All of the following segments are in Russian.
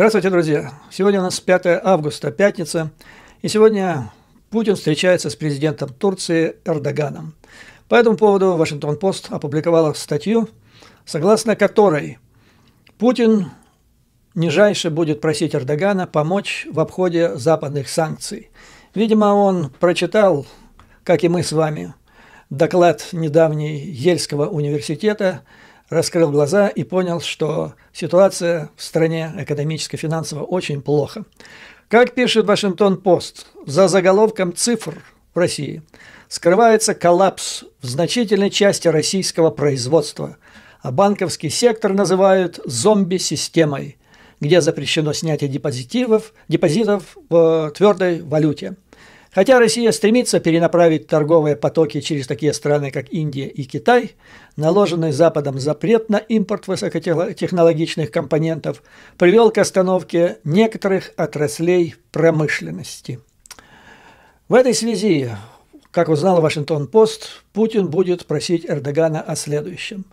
Здравствуйте, друзья! Сегодня у нас 5 августа, пятница, и сегодня Путин встречается с президентом Турции Эрдоганом. По этому поводу Вашингтон-Пост опубликовала статью, согласно которой Путин нижайше будет просить Эрдогана помочь в обходе западных санкций. Видимо, он прочитал, как и мы с вами, доклад недавний Ельского университета – раскрыл глаза и понял, что ситуация в стране экономически-финансово очень плохо. Как пишет Вашингтон-Пост, за заголовком цифр в России скрывается коллапс в значительной части российского производства, а банковский сектор называют зомби-системой, где запрещено снятие депозитивов, депозитов в твердой валюте. Хотя Россия стремится перенаправить торговые потоки через такие страны, как Индия и Китай, наложенный Западом запрет на импорт высокотехнологичных компонентов привел к остановке некоторых отраслей промышленности. В этой связи, как узнал Вашингтон-Пост, Путин будет просить Эрдогана о следующем.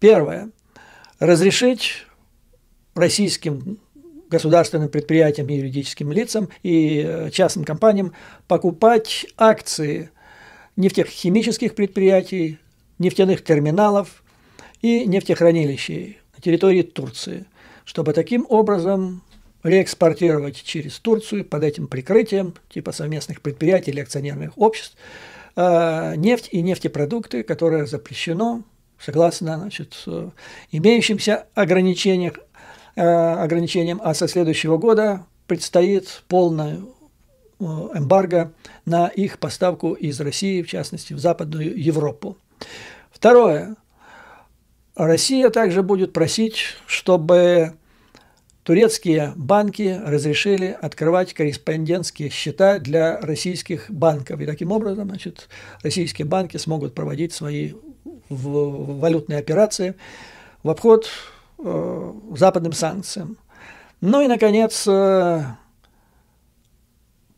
Первое. Разрешить российским государственным предприятиям и юридическим лицам и э, частным компаниям покупать акции нефтехимических предприятий, нефтяных терминалов и нефтехранилищей на территории Турции, чтобы таким образом реэкспортировать через Турцию под этим прикрытием типа совместных предприятий или акционерных обществ э, нефть и нефтепродукты, которые запрещено согласно значит, э, имеющимся ограничениях Э, ограничением, а со следующего года предстоит полная э, эмбарго на их поставку из России, в частности, в Западную Европу. Второе. Россия также будет просить, чтобы турецкие банки разрешили открывать корреспондентские счета для российских банков. И таким образом значит, российские банки смогут проводить свои валютные операции в обход Э, западным санкциям. Ну и, наконец, э,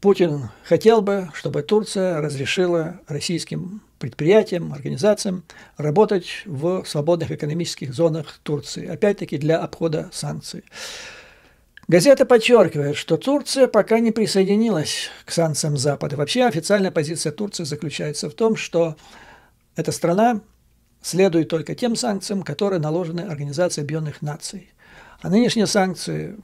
Путин хотел бы, чтобы Турция разрешила российским предприятиям, организациям работать в свободных экономических зонах Турции, опять-таки для обхода санкций. Газета подчеркивает, что Турция пока не присоединилась к санкциям Запада. Вообще официальная позиция Турции заключается в том, что эта страна следует только тем санкциям, которые наложены Организацией Объединенных Наций. А нынешние санкции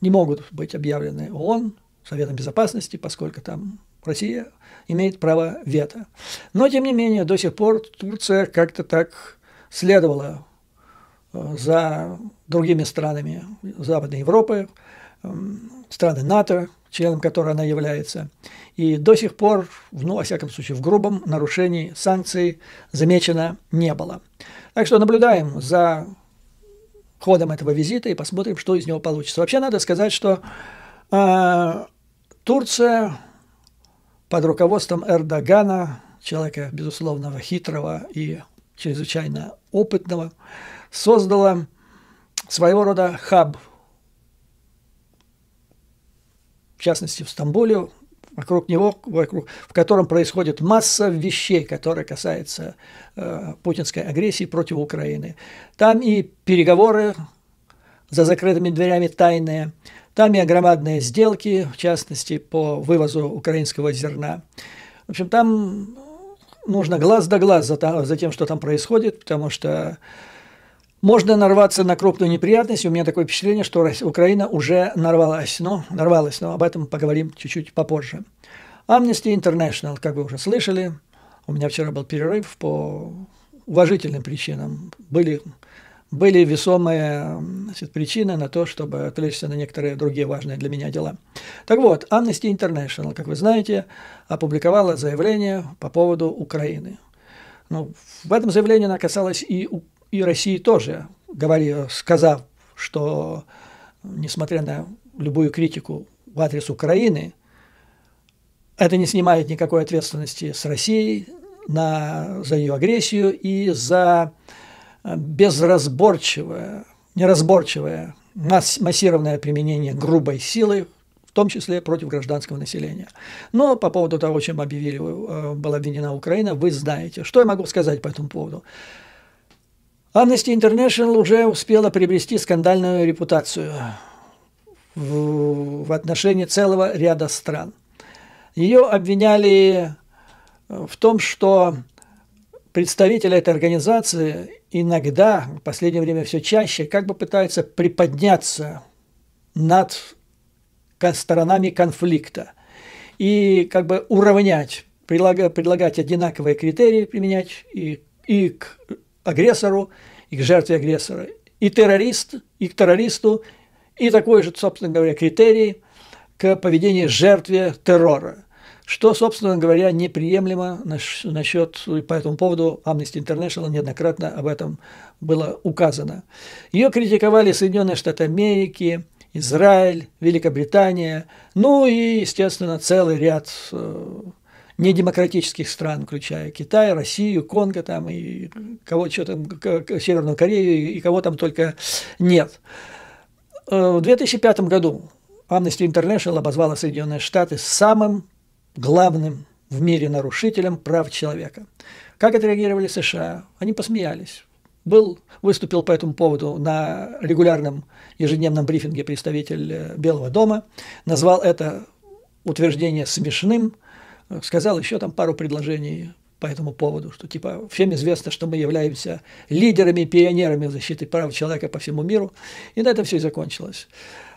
не могут быть объявлены ООН, Советом Безопасности, поскольку там Россия имеет право вето. Но, тем не менее, до сих пор Турция как-то так следовала э, за другими странами Западной Европы, Эм, страны НАТО, членом которой она является. И до сих пор, ну, во всяком случае, в грубом нарушении санкций замечено не было. Так что наблюдаем за ходом этого визита и посмотрим, что из него получится. Вообще надо сказать, что э, Турция под руководством Эрдогана, человека, безусловно, хитрого и чрезвычайно опытного, создала своего рода хаб в частности в Стамбуле, вокруг него, вокруг, в котором происходит масса вещей, которые касаются э, путинской агрессии против Украины. Там и переговоры за закрытыми дверями тайные, там и громадные сделки, в частности, по вывозу украинского зерна. В общем, там нужно глаз да глаз за, за тем, что там происходит, потому что можно нарваться на крупную неприятность. У меня такое впечатление, что Украина уже нарвалась. Но нарвалась, но об этом поговорим чуть-чуть попозже. Amnesty International, как вы уже слышали, у меня вчера был перерыв по уважительным причинам. Были, были весомые значит, причины на то, чтобы отвлечься на некоторые другие важные для меня дела. Так вот, Amnesty International, как вы знаете, опубликовала заявление по поводу Украины. Ну, в этом заявлении она касалась и Украины и России тоже, говоря, сказав, что несмотря на любую критику в адрес Украины, это не снимает никакой ответственности с Россией на, за ее агрессию и за э, безразборчивое, неразборчивое масс, массированное применение грубой силы, в том числе против гражданского населения. Но по поводу того, чем объявили, э, была обвинена Украина, вы знаете. Что я могу сказать по этому поводу? Amnesty International уже успела приобрести скандальную репутацию в, в отношении целого ряда стран. Ее обвиняли э, в том, что представители этой организации иногда, в последнее время все чаще, как бы пытаются приподняться над сторонами конфликта и как бы уравнять, предлагать одинаковые критерии применять и, и к агрессору и к жертве агрессора. И террорист, и к террористу, и такой же, собственно говоря, критерий к поведению жертве террора. Что, собственно говоря, неприемлемо насчет, по этому поводу Amnesty International неоднократно об этом было указано. Ее критиковали Соединенные Штаты Америки, Израиль, Великобритания, ну и, естественно, целый ряд э, недемократических стран, включая Китай, Россию, Конго там и кого что там, Северную Корею и кого там только нет. Э, в 2005 году Amnesty International обозвала Соединенные Штаты самым главным в мире нарушителем прав человека. Как отреагировали США? Они посмеялись. Был, выступил по этому поводу на регулярном ежедневном брифинге представитель э, Белого дома, назвал это утверждение смешным, сказал еще там пару предложений по этому поводу, что типа всем известно, что мы являемся лидерами, пионерами защиты прав человека по всему миру, и на это все и закончилось.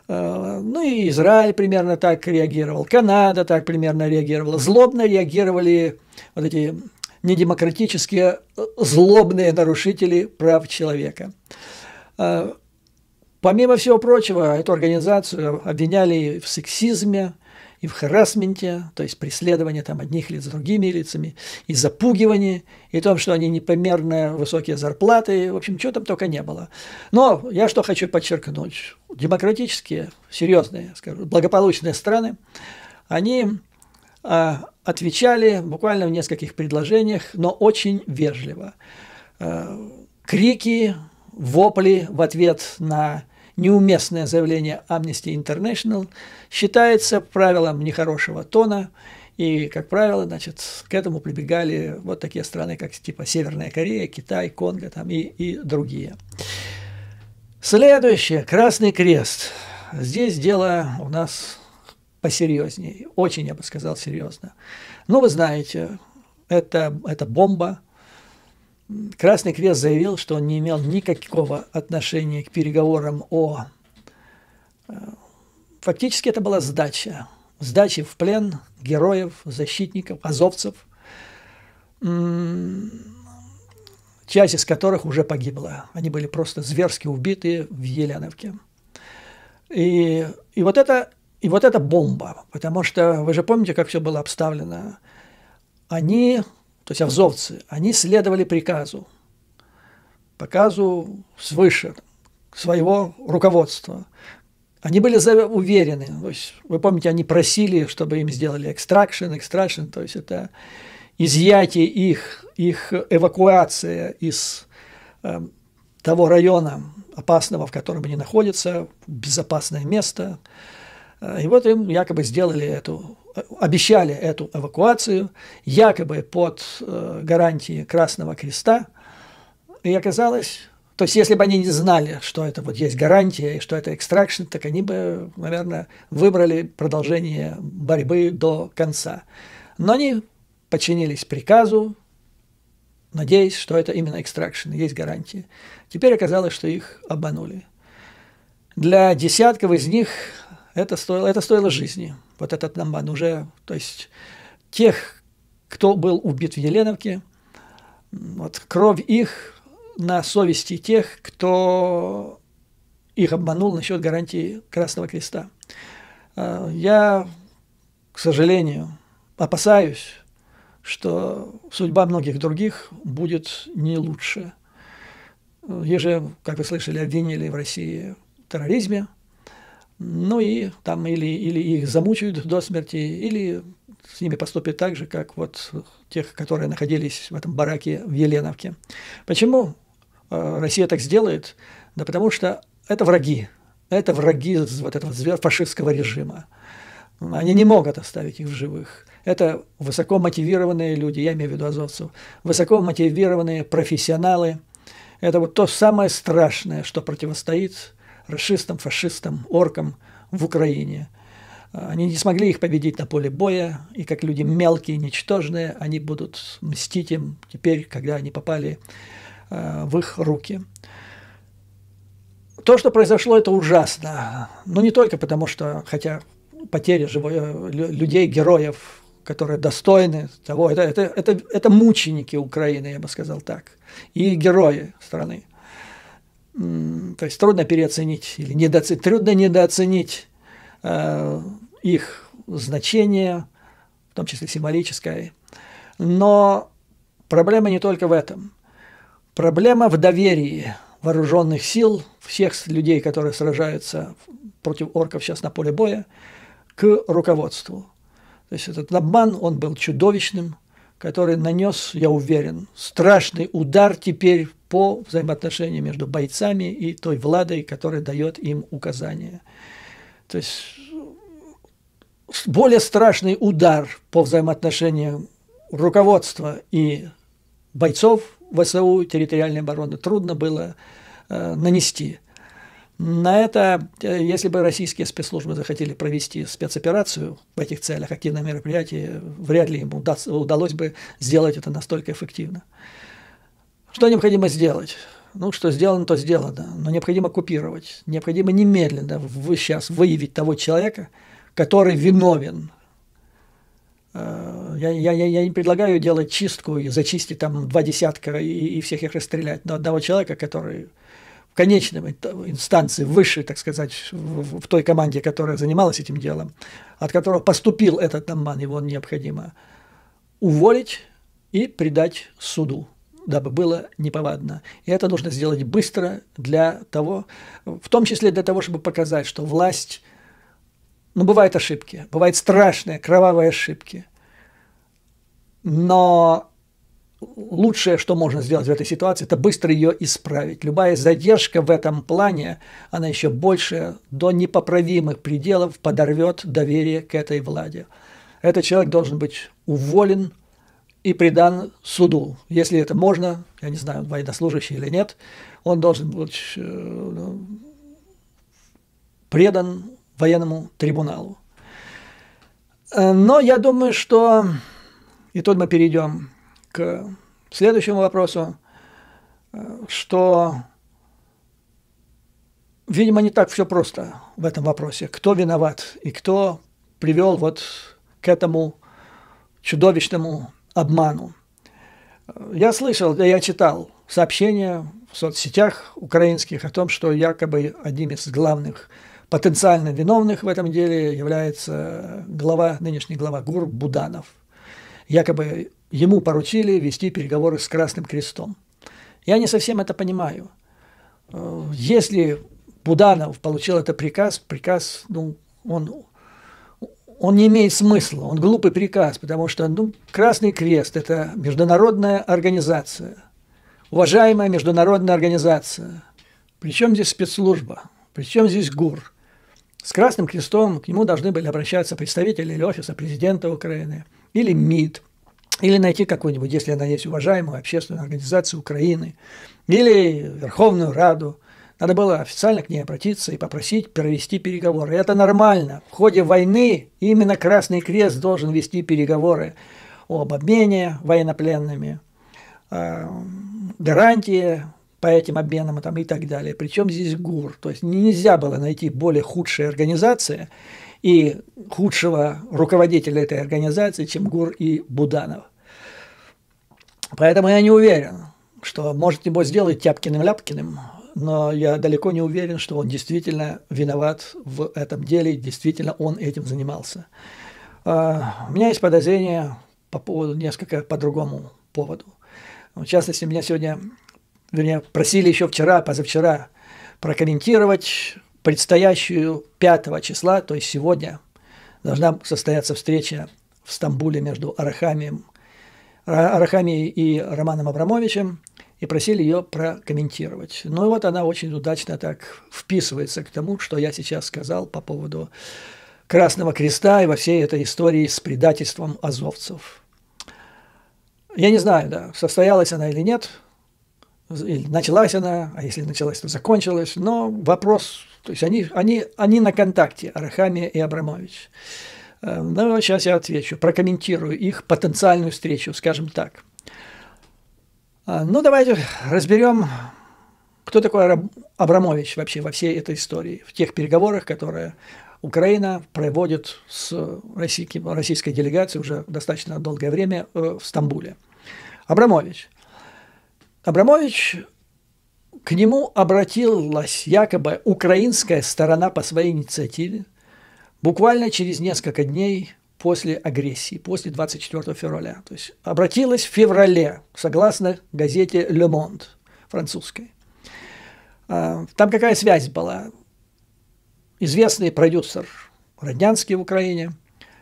А, ну и Израиль примерно так реагировал, Канада так примерно реагировала, злобно реагировали вот эти недемократические злобные нарушители прав человека. А, помимо всего прочего, эту организацию обвиняли в сексизме, и в харасменте, то есть преследование там одних лиц другими лицами, и запугивание, и том, что они непомерно высокие зарплаты, в общем, чего там только не было. Но я что хочу подчеркнуть, демократические, серьезные, скажу, благополучные страны, они а, отвечали буквально в нескольких предложениях, но очень вежливо. А, крики, вопли в ответ на неуместное заявление Amnesty International считается правилом нехорошего тона, и, как правило, значит, к этому прибегали вот такие страны, как типа Северная Корея, Китай, Конго там, и, и другие. Следующее, Красный Крест. Здесь дело у нас посерьезнее, очень, я бы сказал, серьезно. Ну, вы знаете, это, это бомба, Красный Крест заявил, что он не имел никакого отношения к переговорам о... Э, фактически это была сдача. Сдача в плен героев, защитников, азовцев, часть из которых уже погибла. Они были просто зверски убиты в Еленовке. И, и, вот это, и вот это бомба, потому что вы же помните, как все было обставлено. Они то есть овзовцы, они следовали приказу, показу свыше, своего руководства. Они были уверены, то есть, вы помните, они просили, чтобы им сделали экстракшн, экстракшн, то есть это изъятие их, их эвакуация из э, того района опасного, в котором они находятся, безопасное место. Э, и вот им якобы сделали эту обещали эту эвакуацию, якобы под э, гарантии Красного Креста, и оказалось, то есть если бы они не знали, что это вот есть гарантия и что это экстракшн, так они бы, наверное, выбрали продолжение борьбы до конца. Но они подчинились приказу, надеясь, что это именно экстракшн, есть гарантия. Теперь оказалось, что их обманули. Для десятков из них это стоило, это стоило жизни – вот этот Намбан уже, то есть тех, кто был убит в Еленовке, вот кровь их на совести тех, кто их обманул насчет гарантии Красного Креста. А, я, к сожалению, опасаюсь, что судьба многих других будет не лучше. Э, Еже, как вы слышали, обвинили в России в терроризме – ну и там или, или их замучают до смерти, или с ними поступят так же, как вот тех, которые находились в этом бараке в Еленовке. Почему э, Россия так сделает? Да потому что это враги. Это враги вот этого фашистского режима. Они не могут оставить их в живых. Это высоко мотивированные люди, я имею в виду азовцев, высоко мотивированные профессионалы. Это вот то самое страшное, что противостоит расистам, фашистам, оркам в Украине. Они не смогли их победить на поле боя, и как люди мелкие, ничтожные, они будут мстить им теперь, когда они попали э, в их руки. То, что произошло, это ужасно. Но не только потому, что, хотя потери живой, э, людей, героев, которые достойны того, это, это, это, это мученики Украины, я бы сказал так, и герои страны то есть трудно переоценить или недооценить, трудно недооценить э, их значение, в том числе символическое. Но проблема не только в этом. Проблема в доверии вооруженных сил, всех людей, которые сражаются против орков сейчас на поле боя, к руководству. То есть этот обман, он был чудовищным, который нанес, я уверен, страшный удар теперь по взаимоотношениям между бойцами и той владой, которая дает им указания. То есть более страшный удар по взаимоотношениям руководства и бойцов ВСУ территориальной обороны трудно было э, нанести. На это, э, если бы российские спецслужбы захотели провести спецоперацию в этих целях, активное мероприятие, вряд ли им удалось бы сделать это настолько эффективно. Что необходимо сделать? Ну, что сделано, то сделано. Но необходимо купировать. Необходимо немедленно вы сейчас выявить того человека, который виновен. Э, я, я, я не предлагаю делать чистку и зачистить там два десятка и, и всех их расстрелять, но одного человека, который в конечном инстанции, выше, так сказать, в, в той команде, которая занималась этим делом, от которого поступил этот обман, его необходимо уволить и предать суду дабы было неповадно. И это нужно сделать быстро для того, в том числе для того, чтобы показать, что власть, ну, бывают ошибки, бывают страшные, кровавые ошибки, но лучшее, что можно сделать в этой ситуации, это быстро ее исправить. Любая задержка в этом плане, она еще больше до непоправимых пределов подорвет доверие к этой владе. Этот человек должен быть уволен и предан суду. Если это можно, я не знаю, военнослужащий или нет, он должен быть э, ну, предан военному трибуналу. Э, но я думаю, что... И тут мы перейдем к следующему вопросу, э, что, видимо, не так все просто в этом вопросе. Кто виноват и кто привел вот к этому чудовищному обману. Э, я слышал, да я читал сообщения в соцсетях украинских о том, что якобы одним из главных потенциально виновных в этом деле является глава, нынешний глава ГУР Буданов – Якобы ему поручили вести переговоры с Красным Крестом. Я не совсем это понимаю. Э, если Буданов получил этот приказ, приказ, ну, он, он не имеет смысла, он глупый приказ, потому что ну, Красный Крест – это международная организация, уважаемая международная организация. Причем здесь спецслужба? Причем здесь ГУР? С Красным Крестом к нему должны были обращаться представители или офиса президента Украины – или МИД, или найти какую-нибудь, если она есть, уважаемую общественную организацию Украины, или Верховную Раду. Надо было официально к ней обратиться и попросить провести переговоры. Это нормально. В ходе войны именно Красный Крест должен вести переговоры об обмене военнопленными, э, гарантии по этим обменам и, там, и так далее. Причем здесь ГУР. То есть нельзя было найти более худшие организации, и худшего руководителя этой организации, чем Гур и Буданов. Поэтому я не уверен, что может его сделать Тяпкиным-Ляпкиным, но я далеко не уверен, что он действительно виноват в этом деле, действительно он этим занимался. А, у меня есть подозрения по поводу несколько по другому поводу. В частности, меня сегодня, вернее, просили еще вчера, позавчера прокомментировать предстоящую 5 числа, то есть сегодня, должна состояться встреча в Стамбуле между Арахамием, Арахами и Романом Абрамовичем, и просили ее прокомментировать. Ну и вот она очень удачно так вписывается к тому, что я сейчас сказал по поводу Красного Креста и во всей этой истории с предательством азовцев. Я не знаю, да, состоялась она или нет, или началась она, а если началась, то закончилась, но вопрос то есть они, они, они на контакте, Арахамия и Абрамович. Э, ну, сейчас я отвечу, прокомментирую их потенциальную встречу, скажем так. А, ну, давайте разберем, кто такой Абрамович вообще во всей этой истории, в тех переговорах, которые Украина проводит с российской делегацией уже достаточно долгое время э, в Стамбуле. Абрамович. Абрамович к нему обратилась якобы украинская сторона по своей инициативе буквально через несколько дней после агрессии, после 24 февраля. То есть обратилась в феврале, согласно газете «Le Monde» французской. А, там какая связь была? Известный продюсер Роднянский в Украине,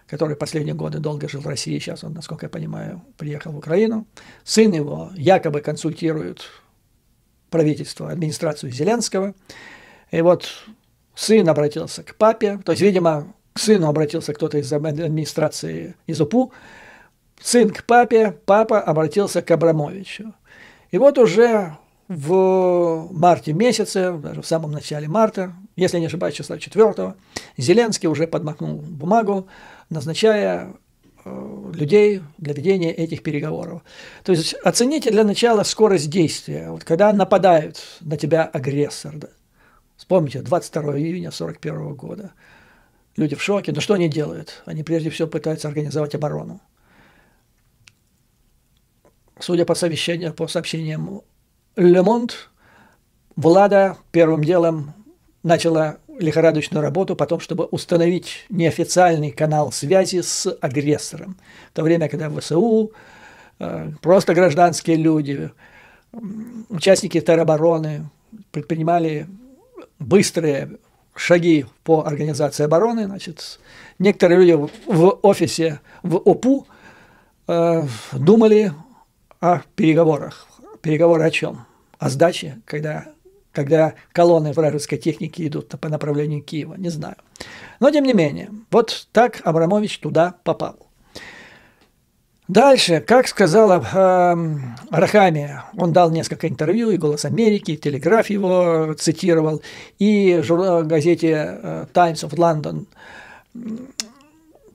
который последние годы долго жил в России, сейчас он, насколько я понимаю, приехал в Украину. Сын его якобы консультирует правительство, администрацию Зеленского. И вот сын обратился к папе, то есть, видимо, к сыну обратился кто-то из администрации из УПУ, сын к папе, папа обратился к Абрамовичу. И вот уже в марте месяце, даже в самом начале марта, если не ошибаюсь, числа 4, Зеленский уже подмахнул бумагу, назначая Э, людей для ведения этих переговоров. То есть оцените для начала скорость действия. Вот когда нападают на тебя агрессор, да? вспомните, 22 июня 1941 года, люди в шоке, но что они делают? Они прежде всего пытаются организовать оборону. Судя по, совещанию, по сообщениям Лемонт, Влада первым делом начала лихорадочную работу потом, чтобы установить неофициальный канал связи с агрессором. В то время, когда в ВСУ э, просто гражданские люди, участники теробороны предпринимали быстрые шаги по организации обороны. Значит, некоторые люди в офисе в ОПУ э, думали о переговорах. Переговоры о чем? О сдаче, когда когда колонны вражеской техники идут по направлению Киева, не знаю. Но, тем не менее, вот так Абрамович туда попал. Дальше, как сказала э, Рахами, он дал несколько интервью, и «Голос Америки», и «Телеграф» его цитировал, и в э, газете э, «Times of London»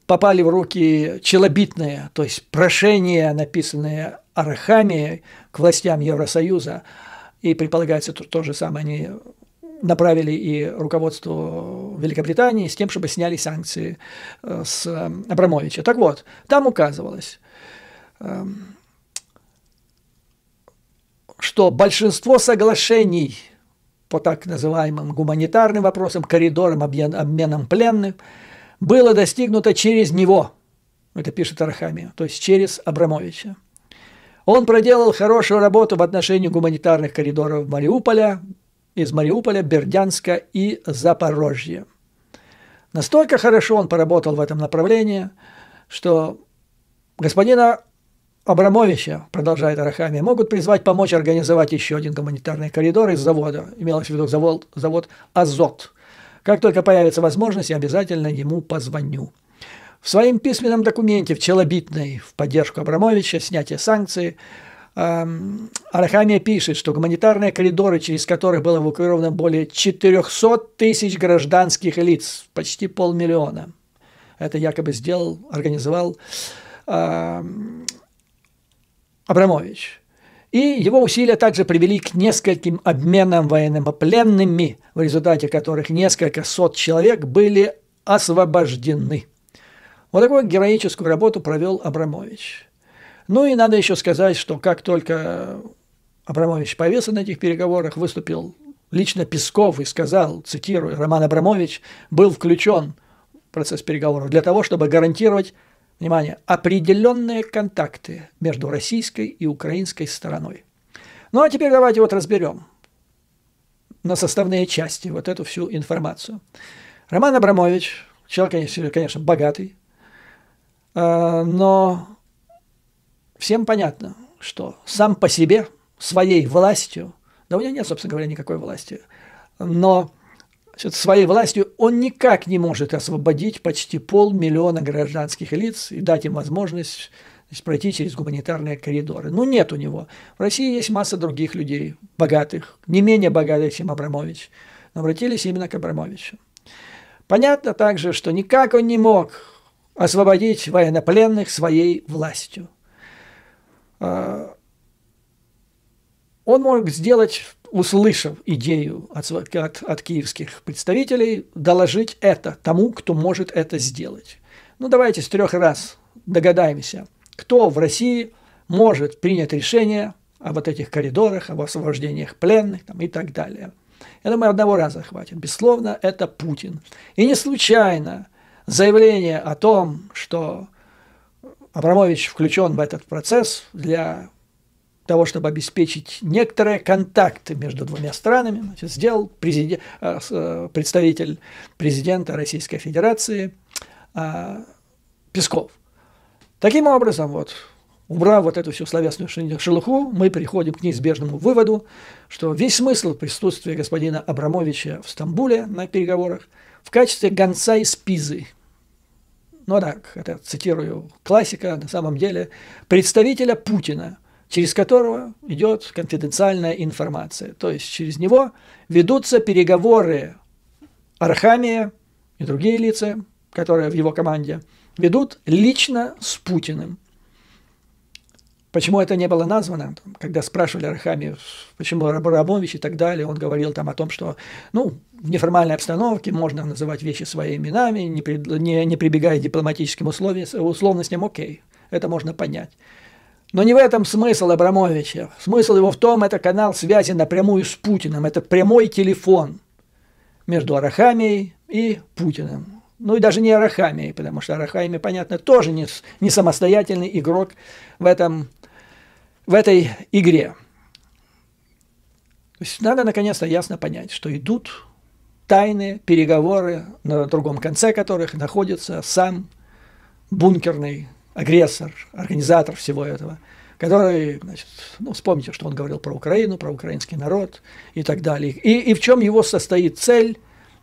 попали в руки челобитные, то есть прошения, написанные Арахами к властям Евросоюза – и предполагается то, то же самое, они направили и руководству Великобритании с тем, чтобы сняли санкции э, с э, Абрамовича. Так вот, там указывалось, эм, что большинство соглашений по так называемым гуманитарным вопросам, коридорам, обменам пленных, было достигнуто через него, это пишет Архамия, то есть через Абрамовича. Он проделал хорошую работу в отношении гуманитарных коридоров Мариуполя, из Мариуполя, Бердянска и Запорожья. Настолько хорошо он поработал в этом направлении, что господина Абрамовича, продолжает Арахами, могут призвать помочь организовать еще один гуманитарный коридор из завода, имелось в виду завод, завод «Азот». Как только появится возможность, я обязательно ему позвоню. В своем письменном документе в Челобитной в поддержку Абрамовича снятие санкций эм, Арахамия пишет, что гуманитарные коридоры, через которых было эвакуировано более 400 тысяч гражданских лиц, почти полмиллиона. Это якобы сделал, организовал э, Абрамович. И его усилия также привели к нескольким обменам военными пленными, в результате которых несколько сот человек были освобождены. Вот такую героическую работу провел Абрамович. Ну и надо еще сказать, что как только Абрамович повеса на этих переговорах, выступил лично Песков и сказал, цитирую, Роман Абрамович был включен в процесс переговоров для того, чтобы гарантировать, внимание, определенные контакты между российской и украинской стороной. Ну а теперь давайте вот разберем на составные части вот эту всю информацию. Роман Абрамович, человек, конечно, богатый, Э, но всем понятно, что сам по себе, своей властью, да у него нет, собственно говоря, никакой власти, но своей властью он никак не может освободить почти полмиллиона гражданских лиц и дать им возможность пройти через гуманитарные коридоры. Ну, нет у него. В России есть масса других людей, богатых, не менее богатых, чем Абрамович, но обратились именно к Абрамовичу. Понятно также, что никак он не мог освободить военнопленных своей властью. А, он мог сделать, услышав идею от, от, от киевских представителей, доложить это тому, кто может это сделать. Ну давайте с трех раз догадаемся, кто в России может принять решение об вот этих коридорах, об освобождениях пленных там, и так далее. Я думаю, одного раза хватит. Бессловно, это Путин. И не случайно заявление о том, что Абрамович включен в этот процесс для того, чтобы обеспечить некоторые контакты между двумя странами, значит, сделал президент, э, э, представитель президента Российской Федерации э, Песков. Таким образом, вот, убрав вот эту всю словесную шелуху, мы приходим к неизбежному выводу, что весь смысл присутствия господина Абрамовича в Стамбуле на переговорах в качестве гонца из Пизы – ну да, это цитирую классика на самом деле, представителя Путина, через которого идет конфиденциальная информация. То есть через него ведутся переговоры Архамия и другие лица, которые в его команде, ведут лично с Путиным. Почему это не было названо? Когда спрашивали Рахами, почему Рабович и так далее, он говорил там о том, что ну, в неформальной обстановке можно называть вещи своими именами, не, при, не, не прибегая к дипломатическим условиям, условностям, окей, это можно понять. Но не в этом смысл Абрамовича. Смысл его в том, это канал связи напрямую с Путиным, это прямой телефон между Арахамией и Путиным. Ну и даже не Арахамией, потому что Арахами, понятно, тоже не, не самостоятельный игрок в этом в этой игре. То есть надо наконец-то ясно понять, что идут тайные переговоры, на другом конце которых находится сам бункерный агрессор, организатор всего этого, который, значит, ну, вспомните, что он говорил про Украину, про украинский народ и так далее. И, и в чем его состоит цель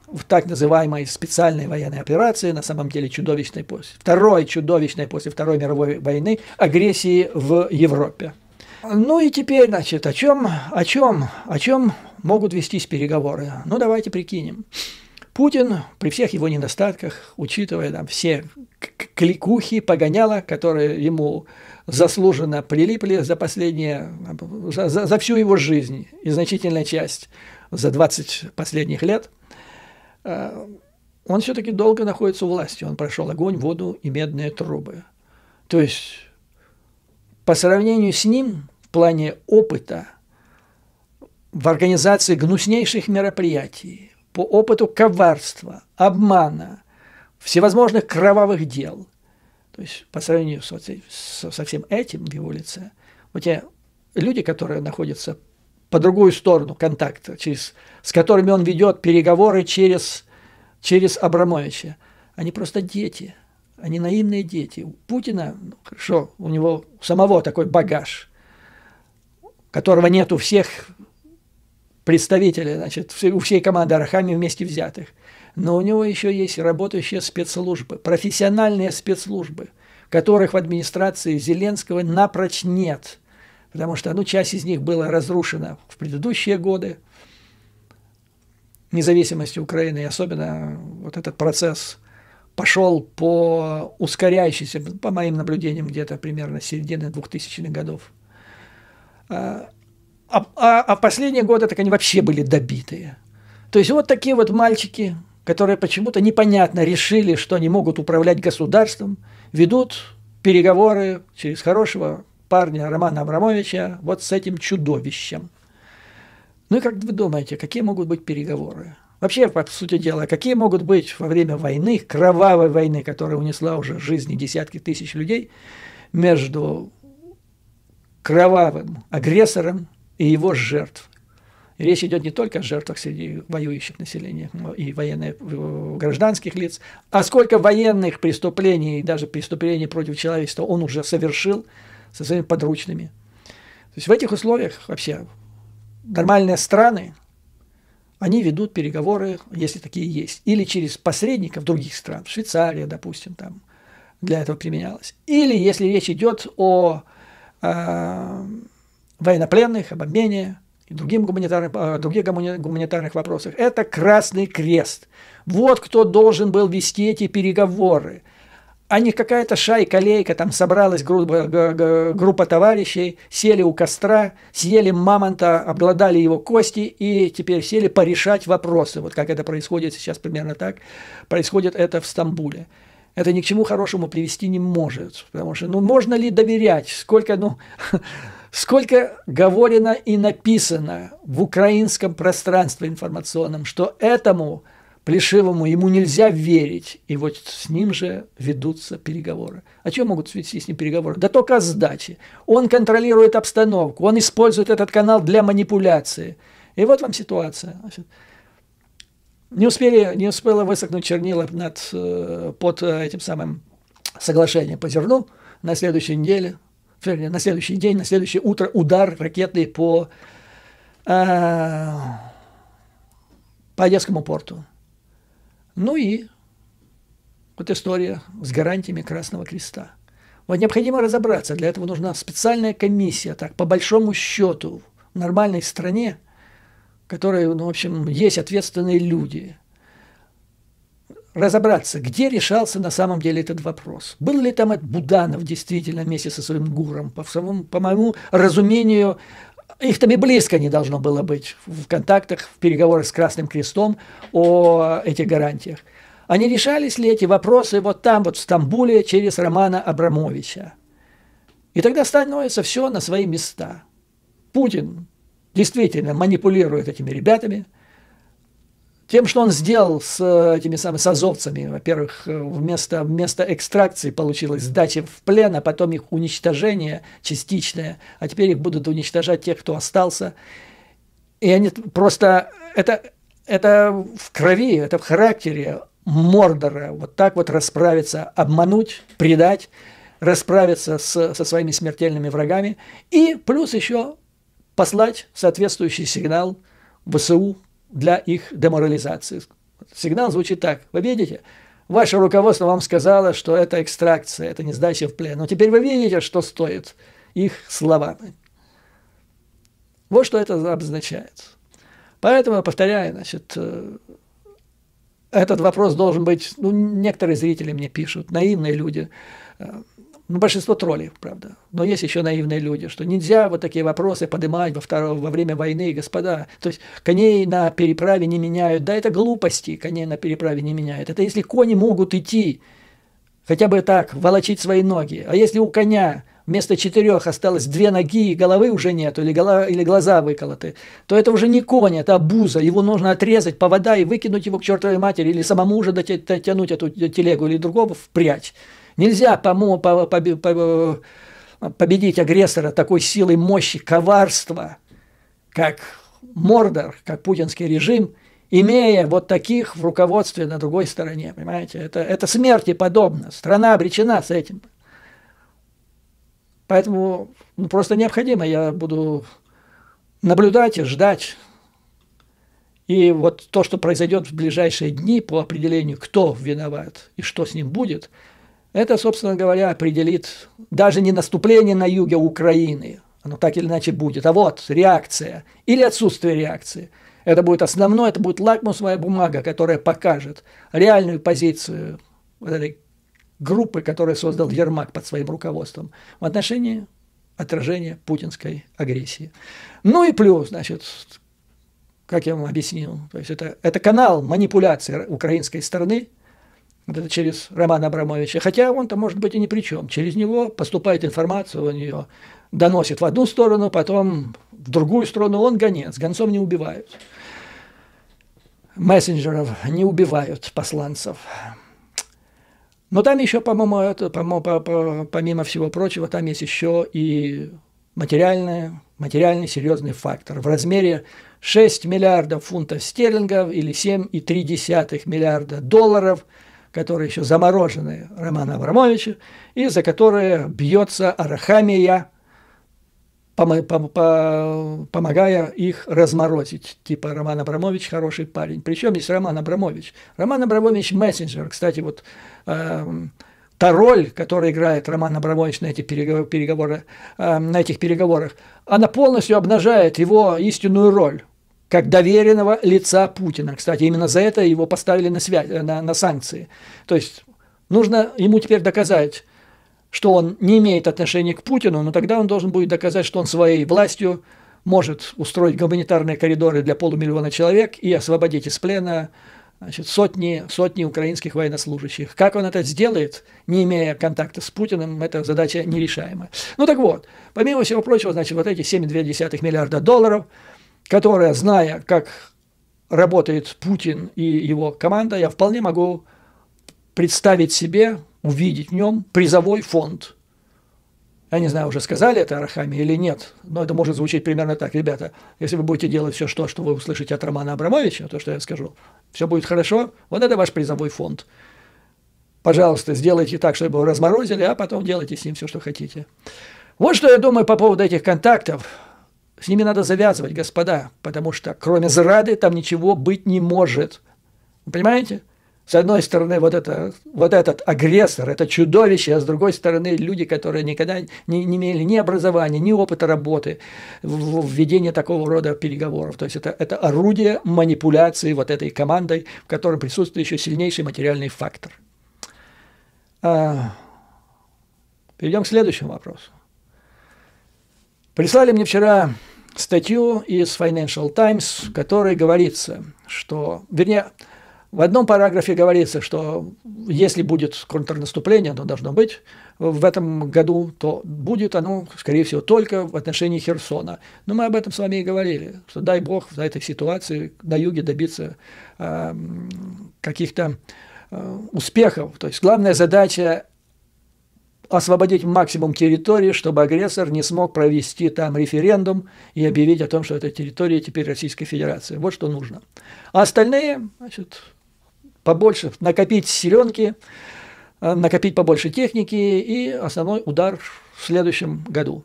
в так называемой специальной военной операции, на самом деле чудовищной после, второй чудовищной после Второй мировой войны агрессии в Европе. Ну и теперь, значит, о чем, о чем, о чем могут вестись переговоры? Ну давайте прикинем. Путин при всех его недостатках, учитывая там все кликухи, погоняла, которые ему заслуженно прилипли за последние, за, за, за всю его жизнь и значительная часть за 20 последних лет, э, он все-таки долго находится у власти. Он прошел огонь, воду и медные трубы. То есть, по сравнению с ним, в плане опыта в организации гнуснейших мероприятий, по опыту коварства, обмана, всевозможных кровавых дел. То есть по сравнению со, со, со всем этим в его лице, вот тебя люди, которые находятся по другую сторону контакта, через, с которыми он ведет переговоры через, через Абрамовича, они просто дети, они наивные дети. У Путина, ну, хорошо, у него самого такой багаж – которого нет у всех представителей, значит, у всей команды Арахами вместе взятых. Но у него еще есть работающие спецслужбы, профессиональные спецслужбы, которых в администрации Зеленского напрочь нет, потому что ну, часть из них была разрушена в предыдущие годы независимости Украины, и особенно вот этот процесс пошел по ускоряющейся, по моим наблюдениям, где-то примерно середины 2000-х годов. А, а, а в последние годы так они вообще были добитые. То есть вот такие вот мальчики, которые почему-то непонятно решили, что они могут управлять государством, ведут переговоры через хорошего парня Романа Абрамовича вот с этим чудовищем. Ну и как вы думаете, какие могут быть переговоры? Вообще, по сути дела, какие могут быть во время войны, кровавой войны, которая унесла уже жизни десятки тысяч людей, между кровавым агрессором и его жертв. Речь идет не только о жертвах среди воюющих населения и военных, э, гражданских лиц, а сколько военных преступлений и даже преступлений против человечества он уже совершил со своими подручными. То есть в этих условиях вообще нормальные страны, они ведут переговоры, если такие есть, или через посредников других стран, Швейцария, допустим, там для этого применялась, или если речь идет о Э, военнопленных, об обмене и другим гуманитарным, э, других гуманитарных вопросах. Это Красный Крест. Вот кто должен был вести эти переговоры а не какая-то шайка-лейка, там собралась группа, группа товарищей, сели у костра, съели мамонта, обглодали его кости и теперь сели порешать вопросы. Вот как это происходит сейчас примерно так. Происходит это в Стамбуле это ни к чему хорошему привести не может. Потому что, ну, можно ли доверять, сколько, ну, сколько говорено и написано в украинском пространстве информационном, что этому Плешивому ему нельзя верить, и вот с ним же ведутся переговоры. О чем могут вести с ним переговоры? Да только о сдаче. Он контролирует обстановку, он использует этот канал для манипуляции. И вот вам ситуация. Не, успели, не успела высохнуть чернила над, э, под э, этим самым соглашением по зерну. На следующей неделе, вернее, на следующий день, на следующее утро удар ракетный по, э, по Одесскому порту. Ну и вот история с гарантиями Красного Креста. Вот необходимо разобраться, для этого нужна специальная комиссия, так, по большому счету, в нормальной стране – которые, ну, в общем, есть ответственные люди, разобраться, где решался на самом деле этот вопрос. Был ли там этот Буданов действительно вместе со своим Гуром? По, самому, по моему разумению, их там и близко не должно было быть в контактах, в переговорах с Красным Крестом о этих гарантиях. А не решались ли эти вопросы вот там, вот в Стамбуле, через Романа Абрамовича? И тогда становится все на свои места. Путин действительно манипулирует этими ребятами, тем, что он сделал с э, этими самыми с азовцами. Во-первых, э, вместо, вместо экстракции получилось сдача в плен, а потом их уничтожение частичное. А теперь их будут уничтожать те, кто остался. И они просто... Это, это в крови, это в характере Мордора. Вот так вот расправиться, обмануть, предать, расправиться с, со своими смертельными врагами. И плюс еще послать соответствующий сигнал ВСУ для их деморализации. Сигнал звучит так. Вы видите, ваше руководство вам сказало, что это экстракция, это не сдача в плен. Но теперь вы видите, что стоит их словами. Вот что это обозначает. Поэтому, повторяю, значит, э, этот вопрос должен быть, ну, некоторые зрители мне пишут, наивные люди, э, ну, большинство троллей, правда. Но есть еще наивные люди, что нельзя вот такие вопросы поднимать во, второго, во время войны, господа. То есть коней на переправе не меняют. Да, это глупости, коней на переправе не меняют. Это если кони могут идти, хотя бы так, волочить свои ноги. А если у коня вместо четырех осталось две ноги и головы уже нет, или, голова, или глаза выколоты, то это уже не конь, это обуза. Его нужно отрезать повода и выкинуть его к чертовой матери, или самому уже дотянуть эту телегу, или другого впрячь. Нельзя по, по, по, по, победить агрессора такой силой мощи коварства, как Мордор, как путинский режим, имея вот таких в руководстве на другой стороне, понимаете? Это, это смерти подобно, страна обречена с этим. Поэтому ну, просто необходимо, я буду наблюдать и ждать. И вот то, что произойдет в ближайшие дни по определению, кто виноват и что с ним будет – это, собственно говоря, определит даже не наступление на юге Украины, оно так или иначе будет, а вот реакция или отсутствие реакции. Это будет основное, это будет лакмусовая бумага, которая покажет реальную позицию этой группы, которую создал Ермак под своим руководством в отношении отражения путинской агрессии. Ну и плюс, значит, как я вам объяснил, то есть это, это канал манипуляции украинской стороны – через Романа Абрамовича, хотя он-то, может быть, и ни при чем. Через него поступает информация, он ее доносит в одну сторону, потом в другую сторону. Он гонец, гонцов не убивают. Мессенджеров не убивают, посланцев. Но там еще, по-моему, это, по, по, помимо всего прочего, там есть еще и материальный, материальный серьезный фактор в размере 6 миллиардов фунтов стерлингов или 7,3 миллиарда долларов – которые еще заморожены Романа Абрамовича, и за которые бьется Арахамия, пом пом пом помогая их разморозить. Типа Роман Абрамович хороший парень. Причем есть Роман Абрамович. Роман Абрамович мессенджер. Кстати, вот э та роль, которую играет Роман Абрамович на, этих переговоры, переговоры, эм, э, на этих переговорах, она полностью обнажает его истинную роль как доверенного лица Путина. Кстати, именно за это его поставили на, связь, на, на санкции. То есть нужно ему теперь доказать, что он не имеет отношения к Путину, но тогда он должен будет доказать, что он своей властью может устроить гуманитарные коридоры для полумиллиона человек и освободить из плена значит, сотни, сотни украинских военнослужащих. Как он это сделает, не имея контакта с Путиным, эта задача нерешаемая. Ну так вот, помимо всего прочего, значит, вот эти 7,2 миллиарда долларов – которая, зная, как работает Путин и его команда, я вполне могу представить себе, увидеть в нем призовой фонд. Я не знаю, уже сказали это Арахами или нет, но это может звучить примерно так. Ребята, если вы будете делать все, что, что вы услышите от Романа Абрамовича, то, что я скажу, все будет хорошо, вот это ваш призовой фонд. Пожалуйста, сделайте так, чтобы его разморозили, а потом делайте с ним все, что хотите. Вот что я думаю по поводу этих контактов. С ними надо завязывать, господа, потому что кроме зрады там ничего быть не может. Вы понимаете? С одной стороны, вот, это, вот этот агрессор, это чудовище, а с другой стороны, люди, которые никогда не, не имели ни образования, ни опыта работы в, в ведении такого рода переговоров. То есть это, это орудие манипуляции вот этой командой, в котором присутствует еще сильнейший материальный фактор. А, перейдем к следующему вопросу. Прислали мне вчера статью из Financial Times, в которой говорится, что, вернее, в одном параграфе говорится, что если будет контрнаступление, оно должно быть в этом году, то будет оно, скорее всего, только в отношении Херсона. Но мы об этом с вами и говорили, что дай бог в этой ситуации на юге добиться э, каких-то э, успехов. То есть главная задача освободить максимум территории, чтобы агрессор не смог провести там референдум и объявить о том, что эта территория теперь Российской Федерации. Вот что нужно. А остальные, значит, побольше накопить силенки, э, накопить побольше техники и основной удар в следующем году.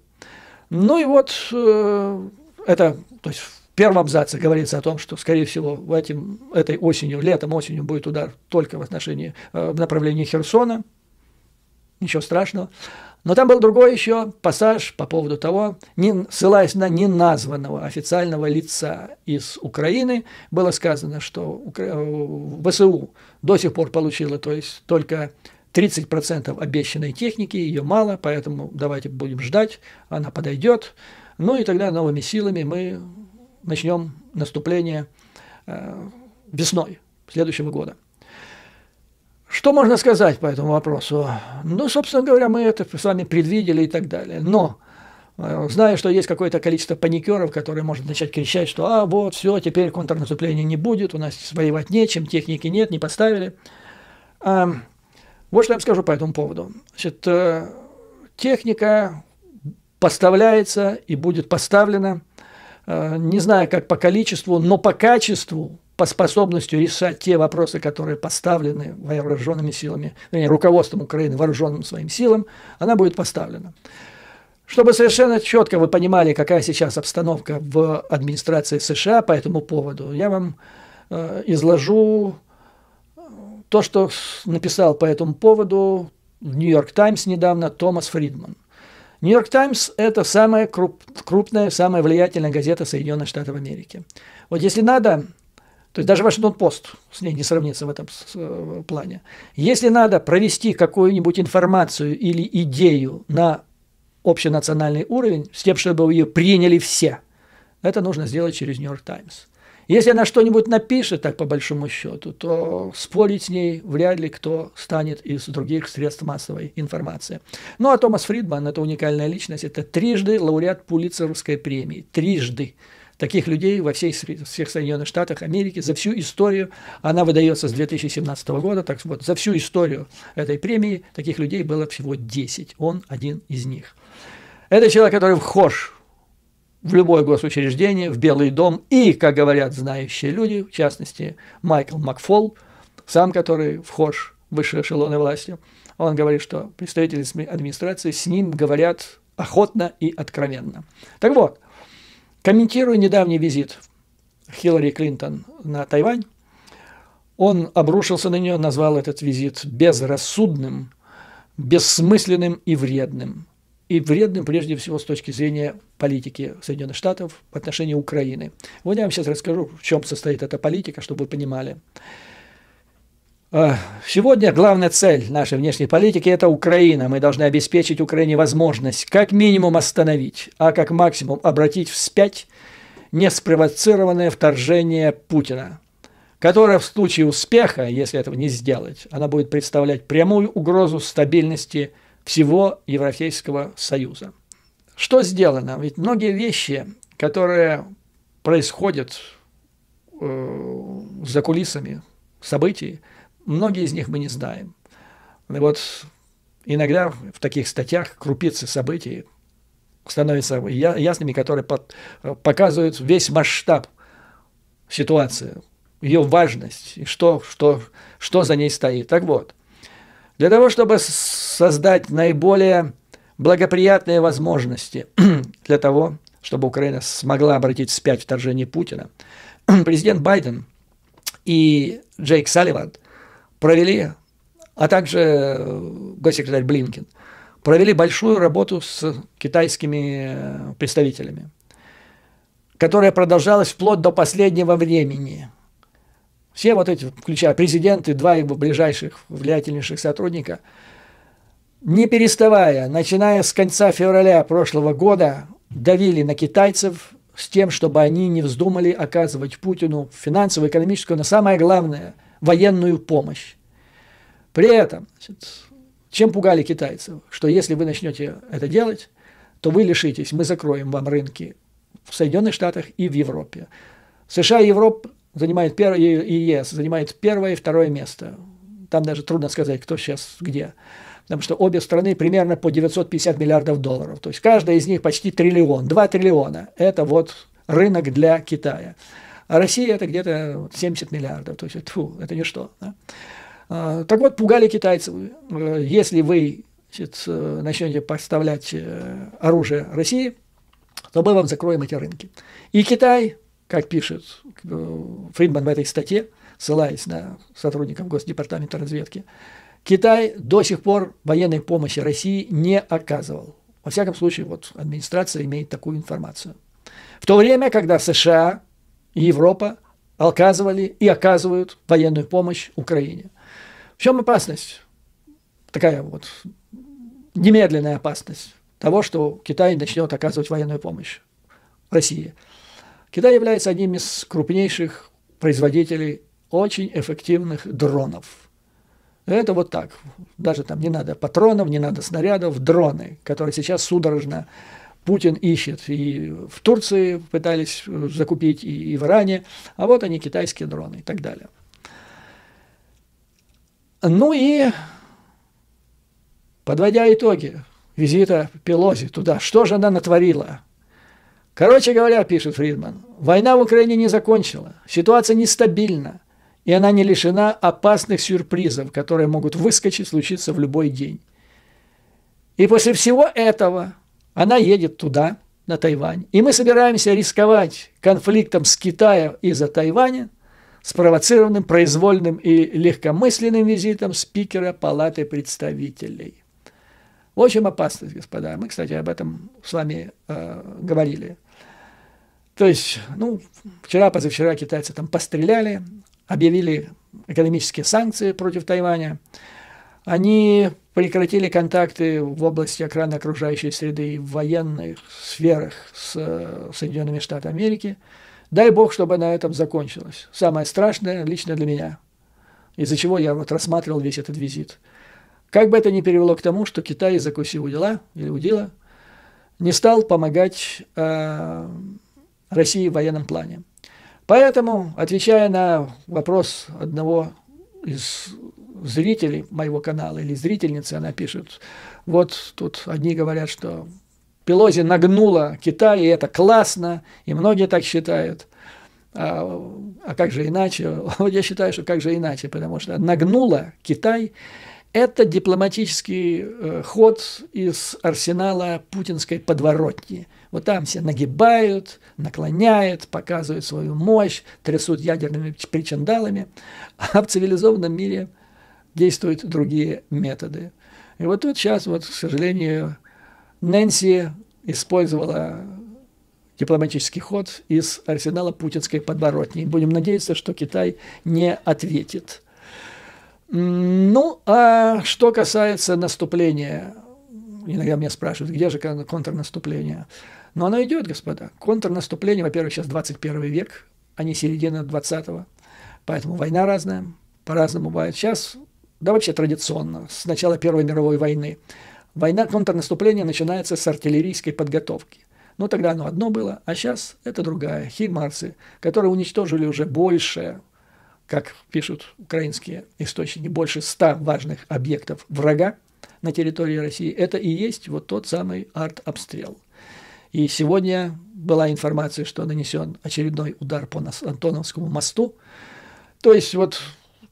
Ну и вот э, это, то есть в первом абзаце говорится о том, что, скорее всего, в этим, этой осенью, летом, осенью будет удар только в отношении, э, в направлении Херсона – ничего страшного. Но там был другой еще пассаж по поводу того, не, ссылаясь на неназванного официального лица из Украины, было сказано, что Укра... Э, ВСУ до сих пор получила то есть, только 30% обещанной техники, ее мало, поэтому давайте будем ждать, она подойдет. Ну и тогда новыми силами мы начнем наступление э, весной следующего года. Что можно сказать по этому вопросу? Ну, собственно говоря, мы это с вами предвидели и так далее. Но э, зная, что есть какое-то количество паникеров, которые могут начать кричать, что «а, вот, все, теперь контрнаступления не будет, у нас воевать нечем, техники нет, не поставили. А, вот что я вам скажу по этому поводу. Значит, э, техника поставляется и будет поставлена, э, не знаю, как по количеству, но по качеству по способностью решать те вопросы, которые поставлены вооруженными силами, вернее, руководством Украины, вооруженным своим силам, она будет поставлена. Чтобы совершенно четко вы понимали, какая сейчас обстановка в администрации США по этому поводу, я вам э, изложу э, то, что написал по этому поводу в Нью-Йорк Таймс недавно Томас Фридман. Нью-Йорк Таймс – это самая круп, крупная, самая влиятельная газета Соединенных Штатов Америки. Вот если надо, то есть даже Вашингтон-Пост с ней не сравнится в этом э, плане. Если надо провести какую-нибудь информацию или идею на общенациональный уровень, с тем, чтобы ее приняли все, это нужно сделать через Нью-Йорк Таймс. Если она что-нибудь напишет, так по большому счету, то спорить с ней вряд ли кто станет из других средств массовой информации. Ну а Томас Фридман – это уникальная личность, это трижды лауреат Пулицеровской премии, трижды. Таких людей во всей, всех Соединенных Штатах Америки за всю историю, она выдается с 2017 года, так вот, за всю историю этой премии таких людей было всего 10. Он один из них. Это человек, который вхож в любое госучреждение, в Белый дом, и, как говорят знающие люди, в частности, Майкл Макфол, сам который вхож в высшие эшелоны власти, он говорит, что представители администрации с ним говорят охотно и откровенно. Так вот, Комментируя недавний визит Хиллари Клинтон на Тайвань, он обрушился на нее, назвал этот визит безрассудным, бессмысленным и вредным. И вредным прежде всего с точки зрения политики Соединенных Штатов в отношении Украины. Вот я вам сейчас расскажу, в чем состоит эта политика, чтобы вы понимали. А, сегодня главная цель нашей внешней политики – это Украина. Мы должны обеспечить Украине возможность как минимум остановить, а как максимум обратить вспять неспровоцированное вторжение Путина, которое в случае успеха, если этого не сделать, она будет представлять прямую угрозу стабильности всего Европейского Союза. Что сделано? Ведь многие вещи, которые происходят э, за кулисами событий – Многие из них мы не знаем. И вот иногда в таких статьях крупицы событий становятся ясными, которые под, показывают весь масштаб ситуации, ее важность и что, что, что за ней стоит. Так вот, для того, чтобы создать наиболее благоприятные возможности для того, чтобы Украина смогла обратить вспять вторжение Путина, президент Байден и Джейк Салливан – провели, а также э, госсекретарь Блинкин, провели большую работу с китайскими э, представителями, которая продолжалась вплоть до последнего времени. Все вот эти, включая президенты, два его ближайших влиятельнейших сотрудника, не переставая, начиная с конца февраля прошлого года, давили на китайцев с тем, чтобы они не вздумали оказывать Путину финансовую, экономическую, но самое главное военную помощь. При этом, чем пугали китайцев, что если вы начнете это делать, то вы лишитесь, мы закроем вам рынки в Соединенных Штатах и в Европе. США и Европа занимают первое, и ЕС занимает первое и второе место. Там даже трудно сказать, кто сейчас где. Потому что обе страны примерно по 950 миллиардов долларов. То есть каждая из них почти триллион, два триллиона. Это вот рынок для Китая а Россия это где-то 70 миллиардов, то есть тьфу, это ничто. Да? А, так вот, пугали китайцев, э, если вы значит, э, начнете поставлять э, оружие России, то мы вам закроем эти рынки. И Китай, как пишет Фридман в этой статье, ссылаясь на сотрудников Госдепартамента разведки, Китай до сих пор военной помощи России не оказывал. Во всяком случае, вот администрация имеет такую информацию. В то время, когда США и Европа оказывали и оказывают военную помощь Украине. В чем опасность? Такая вот немедленная опасность того, что Китай начнет оказывать военную помощь России. Китай является одним из крупнейших производителей очень эффективных дронов. Это вот так. Даже там не надо патронов, не надо снарядов, дроны, которые сейчас судорожно Путин ищет. И в Турции пытались э, закупить, и, и в Иране. А вот они, китайские дроны и так далее. Ну и подводя итоги визита Пелози туда, что же она натворила? Короче говоря, пишет Фридман, война в Украине не закончила, ситуация нестабильна, и она не лишена опасных сюрпризов, которые могут выскочить, случиться в любой день. И после всего этого она едет туда, на Тайвань. И мы собираемся рисковать конфликтом с Китаем из-за Тайваня, спровоцированным произвольным и легкомысленным визитом спикера Палаты представителей. В общем, опасность, господа. Мы, кстати, об этом с вами э, говорили. То есть, ну, вчера, позавчера китайцы там постреляли, объявили экономические санкции против Тайваня. Они прекратили контакты в области охраны окружающей среды и в военных сферах с э, Соединенными Штатами Америки. Дай бог, чтобы на этом закончилось. Самое страшное лично для меня, из-за чего я вот рассматривал весь этот визит. Как бы это ни привело к тому, что Китай, закусив дела или удила, не стал помогать э, России в военном плане. Поэтому, отвечая на вопрос одного из зритель моего канала или зрительницы она пишет, вот тут одни говорят, что Пелози нагнула Китай, и это классно, и многие так считают. А, а как же иначе? Вот я считаю, что как же иначе, потому что нагнула Китай – это дипломатический э, ход из арсенала путинской подворотни. Вот там все нагибают, наклоняют, показывают свою мощь, трясут ядерными причиндалами, а в цивилизованном мире – действуют другие методы. И вот тут сейчас, вот, к сожалению, Нэнси использовала дипломатический ход из арсенала путинской подворотни. Будем надеяться, что Китай не ответит. Ну, а что касается наступления, иногда меня спрашивают, где же контрнаступление? Но ну, оно идет, господа. Контрнаступление, во-первых, сейчас 21 век, а не середина 20-го. Поэтому война разная, по-разному бывает. Сейчас да вообще традиционно, с начала Первой мировой войны. Война контрнаступления начинается с артиллерийской подготовки. Но тогда оно одно было, а сейчас это другая. Химарсы, которые уничтожили уже больше, как пишут украинские источники, больше ста важных объектов врага на территории России, это и есть вот тот самый арт-обстрел. И сегодня была информация, что нанесен очередной удар по Антоновскому мосту. То есть вот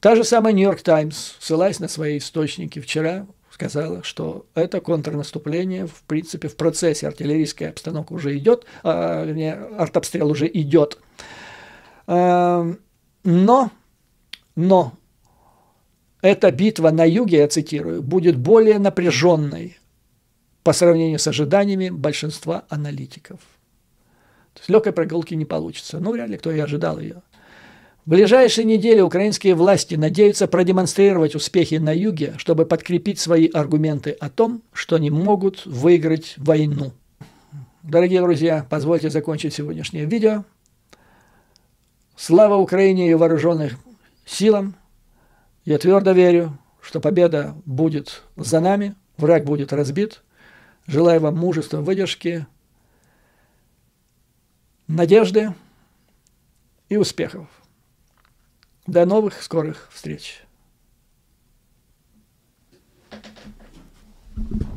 Та же самая «Нью-Йорк Таймс», ссылаясь на свои источники, вчера сказала, что это контрнаступление, в принципе, в процессе артиллерийская обстановка уже идет, а, вернее, артобстрел уже идет. А, но, но эта битва на юге, я цитирую, будет более напряженной по сравнению с ожиданиями большинства аналитиков. То есть легкой прогулки не получится. Ну, вряд ли кто и ожидал ее. В ближайшие недели украинские власти надеются продемонстрировать успехи на юге, чтобы подкрепить свои аргументы о том, что не могут выиграть войну. Дорогие друзья, позвольте закончить сегодняшнее видео. Слава Украине и вооруженным силам. Я твердо верю, что победа будет за нами, враг будет разбит. Желаю вам мужества, выдержки, надежды и успехов. До новых скорых встреч! thank you